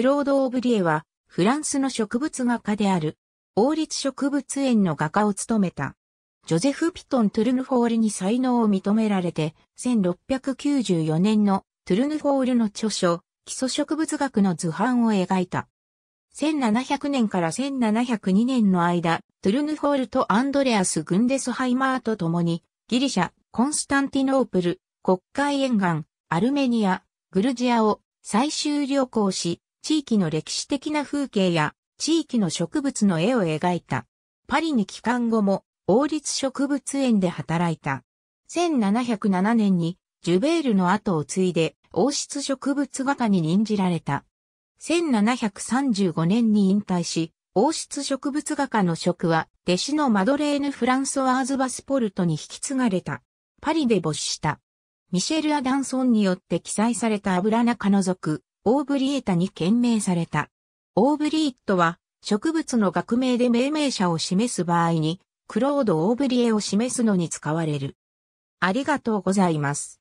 クロード・オブリエは、フランスの植物画家である、王立植物園の画家を務めた。ジョゼフ・ピトン・トゥルヌフォールに才能を認められて、1694年のトゥルヌフォールの著書、基礎植物学の図版を描いた。1700年から1702年の間、トゥルヌフォールとアンドレアス・グンデスハイマーと共に、ギリシャ、コンスタンティノープル、国会沿岸、アルメニア、グルジアを最終旅行し、地域の歴史的な風景や地域の植物の絵を描いた。パリに帰還後も王立植物園で働いた。1707年にジュベールの後を継いで王室植物画家に任じられた。1735年に引退し、王室植物画家の職は弟子のマドレーヌ・フランソワーズ・バスポルトに引き継がれた。パリで没した。ミシェル・アダンソンによって記載されたアブラナの族。オーブリエタに献名された。オーブリーットは、植物の学名で命名者を示す場合に、クロード・オーブリエを示すのに使われる。ありがとうございます。